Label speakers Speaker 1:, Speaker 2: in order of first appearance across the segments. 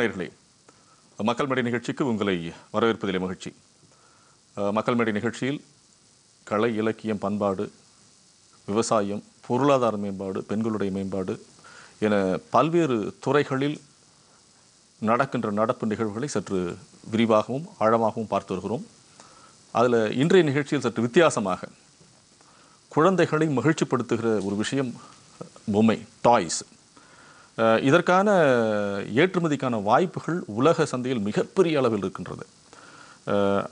Speaker 1: நேர்களே மக்கள் மேடை நிகழ்ச்சிக்கு உங்களை வரவேற்பதிலே மகிழ்ச்சி மக்கள் மேடை நிகழ்ச்சியில் கலை இலக்கியம் பண்பாடு விவசாயம் பொருளாதார மேம்பாடு பெண்களுடைய மேம்பாடு என பல்வேறு துறைகளில் நடக்கின்ற நடப்பு நிகழ்வுகளை சற்று விரிவாகவும் ஆழமாகவும் பார்த்து வருகிறோம் அதில் இன்றைய நிகழ்ச்சியில் சற்று வித்தியாசமாக குழந்தைகளை மகிழ்ச்சிப்படுத்துகிற ஒரு விஷயம் பொம்மை டாய்ஸ் இதற்கான ஏற்றுமதிக்கான வாய்ப்புகள் உலக சந்தையில் மிகப்பெரிய அளவில் இருக்கின்றது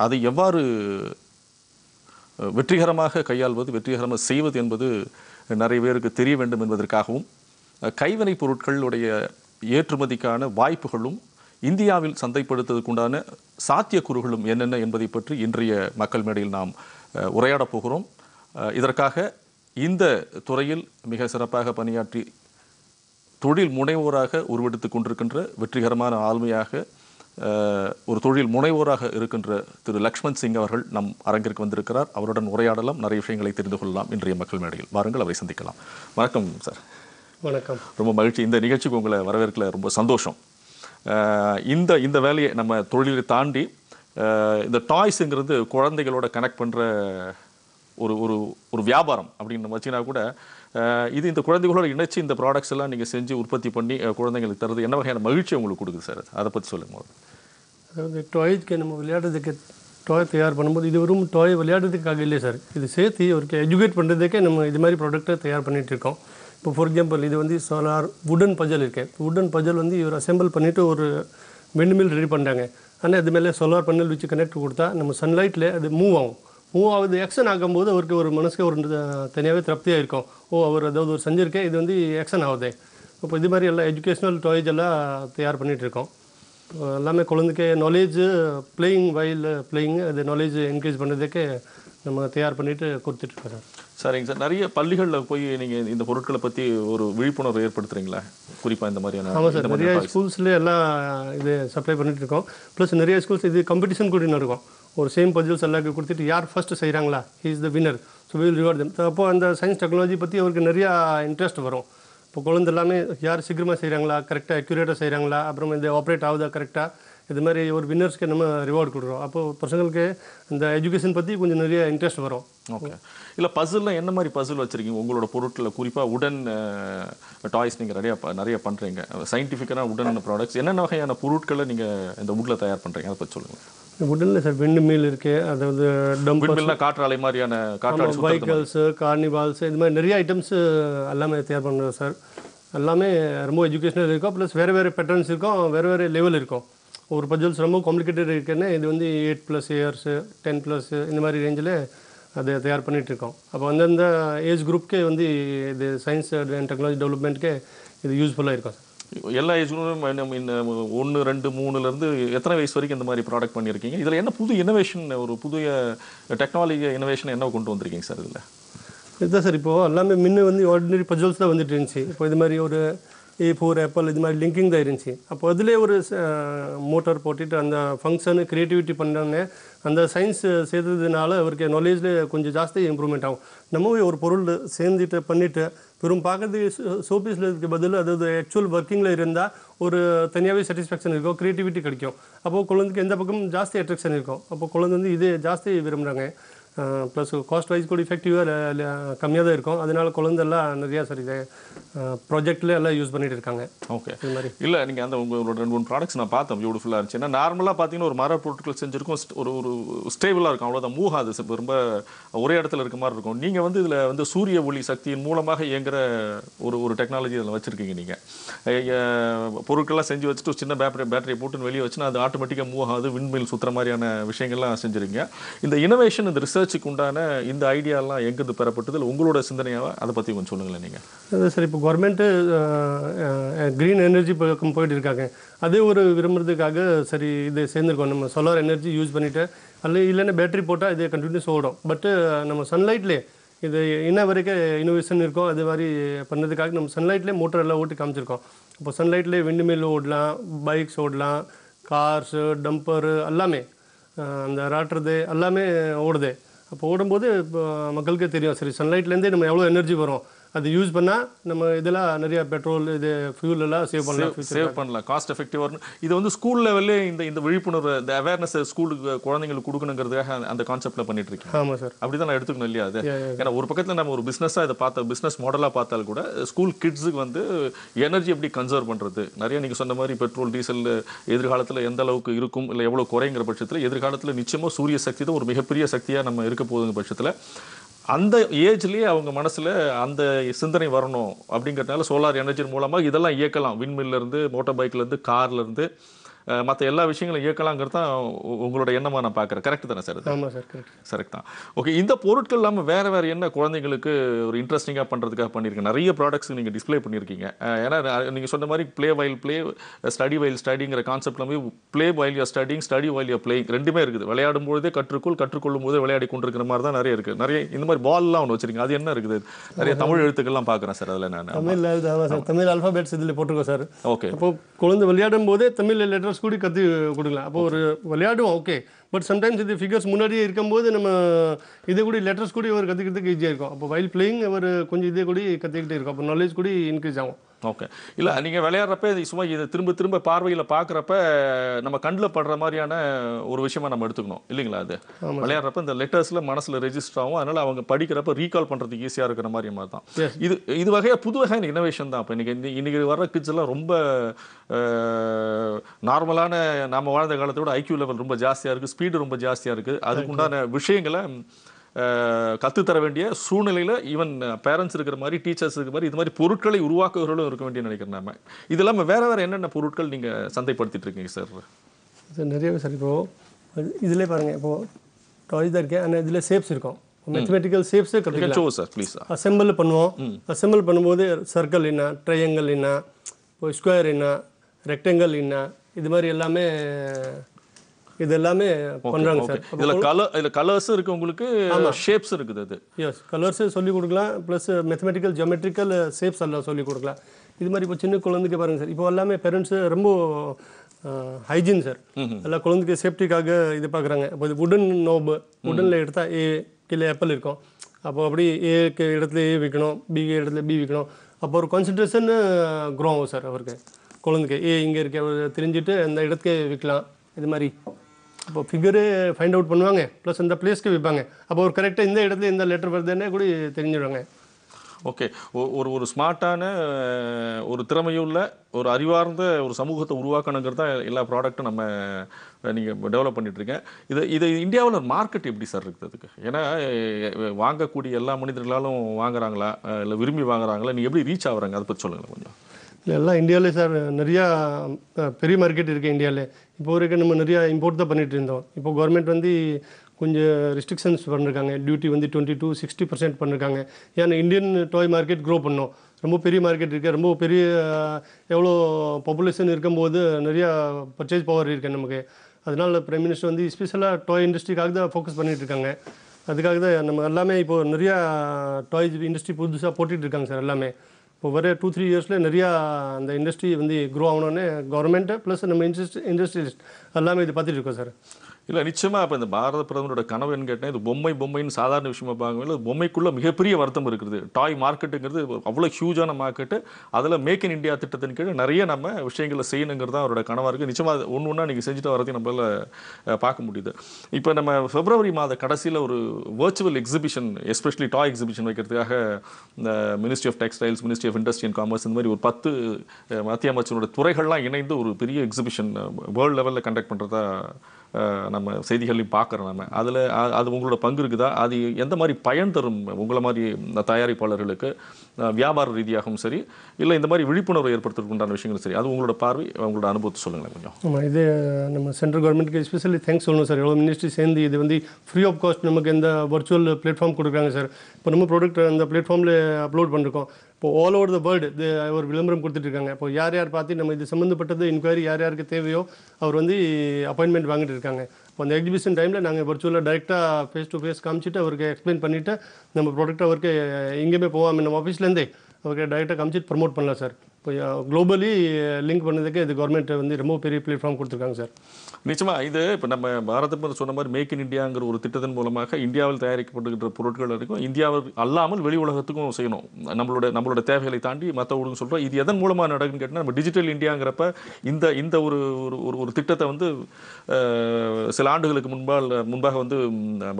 Speaker 1: அதை எவ்வாறு வெற்றிகரமாக கையாள்வது வெற்றிகரமாக செய்வது என்பது நிறைய பேருக்கு தெரிய வேண்டும் என்பதற்காகவும் கைவினைப் பொருட்களுடைய ஏற்றுமதிக்கான வாய்ப்புகளும் இந்தியாவில் சந்தைப்படுத்துவதற்குண்டான சாத்தியக்கூறுகளும் என்னென்ன என்பதை பற்றி இன்றைய மக்கள் மேடையில் நாம் உரையாடப் போகிறோம் இதற்காக இந்த துறையில் மிக சிறப்பாக பணியாற்றி தொழில் முனைவோராக உருவெடுத்து கொண்டிருக்கின்ற வெற்றிகரமான ஆளுமையாக ஒரு தொழில் முனைவோராக இருக்கின்ற திரு லக்ஷ்மண் சிங் அவர்கள் நம் அரங்கிற்கு வந்திருக்கிறார் அவருடன் உரையாடலாம் நிறைய விஷயங்களை தெரிந்து கொள்ளலாம் இன்றைய மக்கள் மேடையில் வாருங்கள் அவரை சந்திக்கலாம் வணக்கம் சார் வணக்கம் ரொம்ப மகிழ்ச்சி இந்த நிகழ்ச்சிக்கு உங்களை வரவேற்கல ரொம்ப சந்தோஷம் இந்த இந்த வேலையை நம்ம தொழிலை தாண்டி இந்த டாய்ஸுங்கிறது குழந்தைகளோட கனெக்ட் பண்ணுற ஒரு ஒரு ஒரு வியாபாரம் அப்படின்னு நம்ம வச்சுன்னா கூட இது இந்த குழந்தைகளோட இணைச்சி இந்த ப்ராடக்ட்ஸ் எல்லாம் நீங்கள் செஞ்சு உற்பத்தி பண்ணி குழந்தைங்களுக்கு தரது என்ன வகையான மகிழ்ச்சி உங்களுக்கு கொடுக்குது சார் அதை பற்றி சொல்லுங்க
Speaker 2: அதாவது டாய்க்கு நம்ம விளையாடுறதுக்கு டாய் தயார் பண்ணும்போது இது வெறும் டாய் விளையாடுறதுக்காக இல்லை சார் இது சேர்த்து ஒரு எஜுகேட் பண்ணுறதுக்கே நம்ம இது மாதிரி ப்ராடக்ட்டை தயார் பண்ணிகிட்டு இருக்கோம் இப்போ ஃபார் எக்ஸாம்பிள் இது வந்து சோலார் வுடன் பஜல் இருக்கேன் வுடன் பஜல் வந்து இவர் அசெம்பிள் பண்ணிவிட்டு ஒரு வெண்டு ரெடி பண்ணுறாங்க ஆனால் அது மேலே சோலார் பண்ணல் வச்சு கனெக்ட் கொடுத்தா நம்ம சன்லைட்டில் அது மூவ் ஆகும் மூவாவது ஆக்ஷன் ஆகும்போது அவருக்கு ஒரு மனசுக்கு ஒரு தனியாகவே திருப்தியாக இருக்கும் ஓ அவர் ஏதாவது ஒரு செஞ்சுருக்கேன் இது வந்து ஆக்ஷன் ஆகுது இப்போ இது மாதிரி எல்லாம் எஜுகேஷ்னல் டாய்ஸ் எல்லாம் தயார் பண்ணிகிட்ருக்கோம் எல்லாமே குழந்தைக்கே நாலேஜ் பிளேயிங் வயல் பிளேயிங் அது நாலேஜ் என்கரேஜ் பண்ணுறதுக்கே நம்ம தயார் பண்ணிவிட்டு கொடுத்துட்ருக்கோம் சார்
Speaker 1: சரிங்க சார் நிறைய பள்ளிகளில் போய் நீங்கள் இந்த பொருட்களை பற்றி ஒரு விழிப்புணர்வு ஏற்படுத்துகிறீங்களா குறிப்பாக இந்த மாதிரியான ஆமாம் சார் நிறைய
Speaker 2: ஸ்கூல்ஸ்லேயே எல்லாம் இது சப்ளை பண்ணிகிட்ருக்கோம் ப்ளஸ் நிறைய ஸ்கூல்ஸ் இது காம்படிஷன் கூட நடக்கும் ஒரு சேம் பதில் எல்லாருக்கும் கொடுத்துட்டு யார் ஃபஸ்ட்டு செய்கிறாங்களா is the winner so will reward them அப்போது அந்த சயின்ஸ் டெக்னாலஜி பற்றி அவருக்கு நிறையா இன்ட்ரெஸ்ட் வரும் இப்போ குழந்தை எல்லாமே யார் சீக்கிரமாக செய்கிறாங்களா கரெக்டாக அக்யூரேட்டாக செய்கிறாங்களா அப்புறம் இந்த ஆப்ரேட் ஆகுதா கரெக்டாக இது மாதிரி ஒரு வின்னர்ஸ்க்கு நம்ம ரிவார்டு கொடுக்குறோம் அப்போது பசங்களுக்கு இந்த எஜுகேஷன் பற்றி கொஞ்சம் நிறைய இன்ட்ரெஸ்ட் வரும்
Speaker 1: ஓகே இல்லை பசிலில் என்ன மாதிரி பசில் வச்சுருக்கீங்க உங்களோட பொருட்களில் குறிப்பாக உடன் டாய்ஸ் நீங்கள் நிறையா நிறைய பண்ணுறீங்க சயின்டிஃபிக்கான உடன் ப்ராடக்ட்ஸ் என்னென்ன வகையான பொருட்களை நீங்கள் இந்த உட்டில் தயார் பண்ணுறீங்க அதை பற்றி சொல்லுங்கள்
Speaker 2: உடனில் சார் விண்டு மீல் இருக்குது அதாவது டம்பர்ஸ் காற்றாலை
Speaker 1: மாதிரியான காற்றாலை வைக்கல்ஸு
Speaker 2: கார்னிவால்ஸ் இது மாதிரி நிறைய ஐட்டம்ஸு எல்லாமே தயார் பண்ணுறோம் சார் எல்லாமே ரொம்ப எஜுகேஷனல் இருக்கும் ப்ளஸ் வேறு வேறு பேட்டர்ன்ஸ் இருக்கும் வேறு வேறு லெவல் இருக்கும் ஒரு பஜல்ஸ் ரொம்ப காம்ப்ளிகேட்டட் இருக்குன்னா இது வந்து eight plus years ten plus இந்த மாதிரி ரேஞ்சில் அதை தயார் பண்ணிகிட்டு இருக்கோம் அப்போ அந்தந்த ஏஜ் குரூப்க்கே வந்து இது சயின்ஸ் அண்ட் டெக்னாலஜி டெவலப்மெண்ட்க்கே இது யூஸ்ஃபுல்லாக
Speaker 1: இருக்கும் சார் எல்லா ஏஜ்லையும் ஒன்று ரெண்டு மூணுலேருந்து எத்தனை வயசு வரைக்கும் இந்த மாதிரி ப்ராடக்ட் பண்ணியிருக்கீங்க இதில் என்ன புது இனோவேஷன் ஒரு புதிய டெக்னாலஜி இனோவேஷன் என்ன கொண்டு வந்திருக்கீங்க சார் இதில்
Speaker 2: இதுதான் சார் இப்போது எல்லாமே முன்ன வந்து ஆர்டினரி பஜல்ஸ் தான் வந்துட்டு இருந்துச்சு இப்போ இது மாதிரி ஒரு இ ஃபோர் ஆப்பிள் இது மாதிரி லிங்கிங் தான் இருந்துச்சு அப்போ அதிலே ஒரு மோட்டார் போட்டுட்டு அந்த ஃபங்க்ஷனு க்ரியேட்டிவிட்டி பண்ணோடனே அந்த சயின்ஸ் சேர்த்ததுனால அவருக்கு நாலேஜில் கொஞ்சம் ஜாஸ்தி இம்ப்ரூவ்மெண்ட் ஆகும் நம்மவே ஒரு பொருள் சேர்ந்துட்டு பண்ணிவிட்டு வெறும் பார்க்கறது ஷோபீஸில் இருக்க பதில் அதாவது ஆக்சுவல் ஒர்க்கிங்கில் இருந்தால் ஒரு தனியாகவே சாட்டிஸ்ஃபேக்ஷன் இருக்கும் க்ரியேட்டிவிட்டி கிடைக்கும் அப்போது குழந்தைக்கு எந்த பக்கம் ஜாஸ்தி அட்ராக்ஷன் இருக்கும் அப்போ குழந்தை வந்து இது ஜாஸ்தி விரும்புகிறாங்க ப்ளஸ் காஸ்ட் வைஸ் கூட இஃபெக்டிவாக கம்மியாக தான் இருக்கும் அதனால குழந்தைலாம் நிறையா சார் இதை ப்ராஜெக்டில் எல்லாம் யூஸ் பண்ணிட்டு இருக்காங்க
Speaker 1: ஓகே இது மாதிரி இல்லை நீங்கள் அந்த உங்களோட ரெண்டு மூணு ப்ராடக்ட்ஸ் நான் பார்த்தேன் பியூட்டிஃபுல்லாக இருந்துச்சு ஏன்னா நார்மலாக பார்த்தீங்கன்னா ஒரு மர பொருட்கள் செஞ்சுருக்கும் ஒரு ஒரு ஸ்டேபிளாக இருக்கும் அவ்வளோதான் மூகாது ரொம்ப ஒரே இடத்துல இருக்க மாதிரி இருக்கும் நீங்கள் வந்து இதில் வந்து சூரிய ஒளி சக்தியின் மூலமாக இயங்குற ஒரு ஒரு டெக்னாலஜி இதில் வச்சுருக்கீங்க நீங்கள் பொருட்கள்லாம் செஞ்சு வச்சுட்டு சின்ன பேட்டரி பேட்டரியை போட்டு வெளியே வச்சுன்னா அது ஆட்டோமேட்டிக்காக மூவ் ஆகுது விண்மில் சுற்றுற மாதிரியான விஷயங்கள்லாம் செஞ்சுருக்கீங்க இந்த இனோவேஷன் இந்த ரிசர்ச் ரிசர்ச்சுக்கு உண்டான இந்த ஐடியாலாம் எங்கேருந்து பெறப்பட்டதில் உங்களோட சிந்தனையாக அதை பற்றி கொஞ்சம் சொல்லுங்களேன்
Speaker 2: நீங்கள் சார் இப்போ கவர்மெண்ட்டு க்ரீன் எனர்ஜி பக்கம் போயிட்டு இருக்காங்க அதே ஒரு விரும்புறதுக்காக சரி இதை சேர்ந்துருக்கோம் நம்ம சோலார் எனர்ஜி யூஸ் பண்ணிவிட்டு அல்ல இல்லைன்னா பேட்டரி போட்டால் இதே கண்டினியூஸ் ஓடும் பட்டு நம்ம சன்லைட்லேயே இது இன்ன வரைக்கும் இனோவேஷன் இருக்கும் அது மாதிரி பண்ணதுக்காக நம்ம சன்லைட்லேயே மோட்டர் எல்லாம் ஓட்டி காமிச்சிருக்கோம் இப்போ சன்லைட்லேயே விண்டு மில் ஓடலாம் பைக்ஸ் ஓடலாம் கார்ஸு டம்பரு எல்லாமே அந்த ராட்டுறது எல்லாமே ஓடுது அப்போ ஓடும்போது மக்களுக்கே தெரியும் சரி சன்லைட்லேருந்தே நம்ம எவ்வளோ எனர்ஜி வரும் அது யூஸ் பண்ணால் நம்ம இதெல்லாம் நிறைய பெட்ரோல் இது ஃபியூல்
Speaker 1: எல்லாம் சேவ் பண்ணலாம் சேவ் பண்ணலாம் காஸ்ட் எஃபெக்டிவ் வரணும் இது வந்து ஸ்கூல் லெவல்லே இந்த இந்த விழிப்புணர்வு இந்த அவேர்னஸ் ஸ்கூலுக்கு குழந்தைங்களுக்கு கொடுக்கணுங்கிறதுக்காக அந்த கான்செப்டில் பண்ணிட்டு இருக்கேன் ஆமாம் சார் அப்படி தான் நான் எடுத்துக்கணும் இல்லையா அது ஏன்னா ஒரு பக்கத்தில் நம்ம ஒரு பிஸ்னஸாக இதை பார்த்த பிஸ்னஸ் மாடலாக பார்த்தாலும் கூட ஸ்கூல் கிட்ஸுக்கு வந்து எனர்ஜி எப்படி கன்சர்வ் பண்ணுறது நிறைய நீங்கள் சொன்ன மாதிரி பெட்ரோல் டீசல் எதிர்காலத்தில் எந்த அளவுக்கு இருக்கும் இல்லை எவ்வளோ குறைங்கிற பட்சத்தில் எதிர்காலத்தில் நிச்சயமாக சூரிய சக்தி தான் ஒரு மிகப்பெரிய சக்தியாக நம்ம இருக்க போகுதுங்க பட்சத்தில் அந்த ஏஜ்லேயே அவங்க மனசில் அந்த சிந்தனை வரணும் அப்படிங்கிறதுனால சோலார் எனர்ஜி மூலமாக இதெல்லாம் இயக்கலாம் விண்மில்லேருந்து மோட்டார் பைக்லேருந்து கார்லேருந்து மற்ற எல்லா விஷயங்களும் இயக்கலாங்கிறது தான் உங்களோட எண்ணமாக நான் பார்க்குறேன் கரெக்ட் தானே சார் ஆமாம் சார் கரெக்ட் கரெக்ட் தான் ஓகே இந்த பொருட்கள் இல்லாமல் வேறு வேறு என்ன குழந்தைங்களுக்கு ஒரு இன்ட்ரெஸ்டிங்காக பண்ணுறதுக்காக பண்ணியிருக்கேன் நிறைய ப்ராடக்ட்ஸ் நீங்கள் டிஸ்பிளே பண்ணியிருக்கீங்க ஏன்னா நீங்கள் சொன்ன மாதிரி play while play study while ஸ்டடிங்கிற கான்செப்ட்ல போய் play while your studying study while your playing ரெண்டுமே இருக்குது விளையாடும் பொழுதே கற்றுக்கொள் கற்றுக்கொள்ளும் போது விளையாடி கொண்டிருக்கிற மாதிரி தான் நிறைய இருக்குது நிறைய இந்த மாதிரி பால்லாம் ஒன்று வச்சிருக்கீங்க அது என்ன இருக்குது நிறைய தமிழ் எழுத்துக்கள்லாம் பார்க்குறேன் சார் அதில் நான்
Speaker 2: தமிழ் தமிழ் அல்ஃபாபெட்ஸ் இதில் போட்டிருக்கோம்
Speaker 1: சார் ஓகே இப்போ
Speaker 2: குழந்தை விளையாடும் போதே தமிழ் லெட்டர் ஃபிகர்ஸ் கூட கற்று கொடுக்கலாம் அப்போ ஒரு விளையாடுவோம் ஓகே பட் சம்டைம்ஸ் இது ஃபிகர்ஸ் முன்னாடியே இருக்கும்போது நம்ம இதே கூட லெட்டர்ஸ் கூட இவர் கற்றுக்கிறதுக்கு ஈஸியாக இருக்கும் அப்போ வைல் பிளேயிங் அவர் கொஞ்சம் இதே கூட கற்றுக்கிட்டே இருக்கும் அப்போ நாலேஜ் கூட இன்க்ரீஸ் ஆகும்
Speaker 1: ஓகே இல்லை நீங்கள் விளையாடுறப்ப இது சும்மா இதை திரும்ப திரும்ப பார்வையில் பார்க்குறப்ப நம்ம கண்ணில் படுற மாதிரியான ஒரு விஷயமா நம்ம எடுத்துக்கணும் இல்லைங்களா அது விளையாடுறப்ப இந்த லெட்டர்ஸில் மனசில் ரெஜிஸ்டர் ஆகும் அதனால் அவங்க படிக்கிறப்ப ரீகால் பண்ணுறதுக்கு ஈஸியாக இருக்கிற மாதிரி மாதிரி தான் இது இது வகையாக புது வகையான இனோவேஷன் தான் இப்போ இன்றைக்கி இன்றைக்கி வர கிட்ஸ் எல்லாம் ரொம்ப நார்மலான நம்ம வாழ்ந்த காலத்தோட ஐக்யூ ஐக்கியூ லெவல் ரொம்ப ஜாஸ்தியாக இருக்குது ஸ்பீடு ரொம்ப ஜாஸ்தியாக இருக்குது அதுக்குண்டான விஷயங்களை கற்றுத்தர வேண்டிய சூழ்நிலையில் ஈவன் பேரண்ட்ஸ் இருக்கிற மாதிரி டீச்சர்ஸ் இருக்கிற மாதிரி இது மாதிரி பொருட்களை உருவாக்குவர்களும் இருக்க வேண்டிய நினைக்கிறேன் நம்ம இது இல்லாமல் வேறு வேறு என்னென்ன பொருட்கள் நீங்கள் சந்தைப்படுத்திட்டு இருக்கீங்க சார்
Speaker 2: சார் நிறையவே சார் இப்போது இதிலே பாருங்கள் இப்போது டாய் தான் இருக்கேன் ஆனால் இதில் சேப்ஸ் இருக்கும் மேத்தமெட்டிக்கல் சேப்ஸே கற்றுக்கோ சார் ப்ளீஸ் அசெம்பிள் பண்ணுவோம் அசெம்பிள் பண்ணும்போது சர்க்கிள் என்ன ட்ரையங்கல் என்ன ஸ்கொயர் என்ன ரெக்டங்கல் என்ன இது மாதிரி எல்லாமே இது எல்லாமே பண்ணுறாங்க சார் இதில்
Speaker 1: கலர் இதில் கலர்ஸும் இருக்குது உங்களுக்கு ஷேப்ஸ் இருக்குது அது
Speaker 2: எஸ் கலர்ஸு சொல்லிக் கொடுக்கலாம் ப்ளஸ் மெத்தமெட்டிக்கல் ஜியோமெட்ரிக்கல் ஷேப்ஸ் எல்லாம் சொல்லிக் கொடுக்கலாம் இது மாதிரி இப்போ சின்ன குழந்தைக்கு பாருங்கள் சார் இப்போ எல்லாமே பேரண்ட்ஸு ரொம்ப ஹைஜீன் சார் எல்லாம் குழந்தைக்கு சேஃப்டிக்காக இது பார்க்குறாங்க இப்போ இது உடன் நோபு உடனில் எடுத்தால் ஏ கீழே ஏப்பல் இருக்கும் அப்போ அப்படி ஏக்கு இடத்துல ஏ விற்கணும் பிக்கு இடத்துல பி விற்கணும் அப்போ ஒரு கான்சன்ட்ரேஷன் க்ரோ ஆகும் சார் அவருக்கு குழந்தைக்கு ஏ இங்கே இருக்க தெரிஞ்சுட்டு அந்த இடத்துக்கே விற்கலாம் இது மாதிரி இப்போ ஃபிகரே ஃபைண்ட் அவுட் பண்ணுவாங்க ப்ளஸ் இந்த பிளேஸ்க்கு விற்பாங்க அப்போ ஒரு கரெக்டாக இந்த இடத்துல இந்த லெட்டர் வருதுன்னே கூட
Speaker 1: தெரிஞ்சிடுவாங்க ஓகே ஒரு ஒரு ஸ்மார்ட்டான ஒரு திறமையுள்ள ஒரு அறிவார்ந்த ஒரு சமூகத்தை உருவாக்கணுங்கிறது தான் எல்லா ப்ராடக்ட்டும் நம்ம நீங்கள் டெவலப் பண்ணிகிட்ருக்கேன் இது இது இந்தியாவில் மார்க்கெட் எப்படி சார் இருக்குது அதுக்கு ஏன்னா வாங்கக்கூடிய எல்லா மனிதர்களாலும் வாங்குறாங்களா இல்லை விரும்பி வாங்குறாங்களா நீங்கள் எப்படி ரீச் ஆகுறாங்க அதை பற்றி சொல்லுங்கள் கொஞ்சம்
Speaker 2: இல்லை எல்லாம் இந்தியாவிலே சார் நிறையா பெரிய மார்க்கெட் இருக்குது இந்தியாவிலே இப்போ வரைக்கும் நம்ம நிறையா இம்போர்ட் தான் பண்ணிகிட்டு இருந்தோம் இப்போ கவர்மெண்ட் வந்து கொஞ்சம் ரெஸ்ட்ரிக்ஷன்ஸ் பண்ணிருக்காங்க டியூட்டி வந்து டுவெண்ட்டி டூ சிக்ஸ்டி பர்சன்ட் பண்ணிருக்காங்க ஏன்னா இந்தியன் டாய் மார்க்கெட் க்ரோ பண்ணோம் ரொம்ப பெரிய மார்க்கெட் இருக்குது ரொம்ப பெரிய எவ்வளோ பாப்புலேஷன் இருக்கும்போது நிறையா பர்ச்சேஸ் பவர் இருக்குது நமக்கு அதனால் பிரைம் மினிஸ்டர் வந்து ஸ்பெஷலாக டாய் இண்டஸ்ட்ரிக்காக தான் ஃபோக்கஸ் பண்ணிகிட்டு இருக்காங்க அதுக்காக தான் நம்ம எல்லாமே இப்போது நிறையா டாய்ஸ் இண்டஸ்ட்ரி புதுசாக போட்டுகிட்டு இருக்காங்க சார் எல்லாமே இப்போ வர டூ த்ரீ இயர்ஸில் நிறையா அந்த இண்டஸ்ட்ரி வந்து க்ரோ ஆகணுன்னு கவர்மெண்ட்டு ப்ளஸ் நம்ம இண்டஸ்ட்ரி இண்டஸ்ட்ரியலிஸ்ட் எல்லாமே இது பார்த்துட்டு இருக்கோம் சார்
Speaker 1: இல்லை நிச்சயமாக இப்போ இந்த பாரத பிரதமரோட கனவு கேட்டேன் இது பொம்மை பொம்மைன்னு சாதாரண விஷயமா பார்க்கவே பொம்மைக்குள்ளே மிகப்பெரிய வருத்தம் இருக்குது டாய் மார்க்கெட்டுங்கிறது அவ்வளோ ஹியூஜான மார்க்கெட்டு அதில் மேக் இன் இண்டியா திட்டத்தின் கீழ் நிறைய நம்ம விஷயங்களை செய்யணுங்கிறது தான் அவரோட கனவாக இருக்குது நிச்சயமாக ஒன்று ஒன்றா நீங்கள் செஞ்சுட்டு வரதையும் நம்மளால் பார்க்க முடியுது இப்போ நம்ம பிப்ரவரி மாத கடைசியில் ஒரு virtual exhibition especially toy exhibition வைக்கிறதுக்காக இந்த ministry of textiles ministry of industry and commerce இந்த மாதிரி ஒரு பத்து மத்திய அமைச்சரோட துறைகள்லாம் இணைந்து ஒரு பெரிய எக்ஸிபிஷன் வேர்ல்டு லெவலில் கண்டக்ட் பண்ணுறதா நம்ம செய்திகளையும் பார்க்குறோம் நம்ம அதில் அது உங்களோட பங்கு இருக்குதா அது எந்த மாதிரி பயன் தரும் உங்களை மாதிரி தயாரிப்பாளர்களுக்கு வியாபார ரீதியாகவும் சரி இல்லை இந்த மாதிரி விழிப்புணர்வு ஏற்படுத்துறதுக்குண்டான விஷயங்களும் சரி அது உங்களோட பார்வை உங்களோட அனுபவத்தை சொல்லுங்களேன் கொஞ்சம்
Speaker 2: ஆமாம் இது நம்ம சென்ட்ரல் கவர்மெண்ட்டுக்கு எஸ்பெஷலி தேங்க்ஸ் சொல்லணும் சார் எவ்வளோ மினிஸ்ட்ரி சேர்ந்து இது வந்து ஃப்ரீ ஆஃப் காஸ்ட் நமக்கு இந்த வர்ச்சுவல் பிளாட்ஃபார்ம் கொடுக்குறாங்க சார் இப்போ நம்ம ப்ராடக்ட் அந்த பிளாட்ஃபார்மில் அப்லோட் பண்ணிருக்கோம் இப்போ ஆல் ஓவர் த வேர்ல்டு ஒரு விளம்பரம் கொடுத்துட்ருக்காங்க இப்போ யார் யார் பார்த்து நம்ம இது சம்மந்தப்பட்டது இன்கொயரி யார் யாருக்கு தேவையோ அவர் வந்து அப்பாயின்மெண்ட் வாங்கிட்டு இருக்காங்க இப்போ அந்த எக்ஸிபிஷன் டைமில் நாங்கள் வர்ச்சுவலாக டைரெக்டாக ஃபேஸ் டு ஃபேஸ் காமிச்சிட்டு அவருக்கு எக்ஸ்பிளைன் பண்ணிவிட்டு நம்ம ப்ராடக்ட் அவருக்கு எங்கேயுமே போகாமல் நம்ம ஆஃபீஸ்லேருந்தே அவருக்கு டைரெக்டாக காமிச்சிட்டு ப்ரமோட் பண்ணலாம் சார் இப்போ குளோபலி லிங்க் பண்ணதுக்கு இது கவர்மெண்ட் வந்து ரொம்ப பெரிய பிளாட்ஃபார்ம் கொடுத்துருக்காங்க சார்
Speaker 1: நிச்சயமாக இது இப்போ நம்ம பாரத சொன்ன மாதிரி மேக் இன் இந்தியாங்கிற ஒரு திட்டத்தின் மூலமாக இந்தியாவில் தயாரிக்கப்படுகின்ற பொருட்கள் இருக்கும் இந்தியாவில் அல்லாமல் வெளி உலகத்துக்கும் செய்யணும் நம்மளோட நம்மளோட தேவைகளை தாண்டி மற்ற ஊருக்கு சொல்கிறோம் இது எதன் மூலமாக நடக்குன்னு கேட்டால் நம்ம டிஜிட்டல் இந்தியாங்கிறப்ப இந்த இந்த ஒரு ஒரு ஒரு திட்டத்தை வந்து சில ஆண்டுகளுக்கு முன்பால் முன்பாக வந்து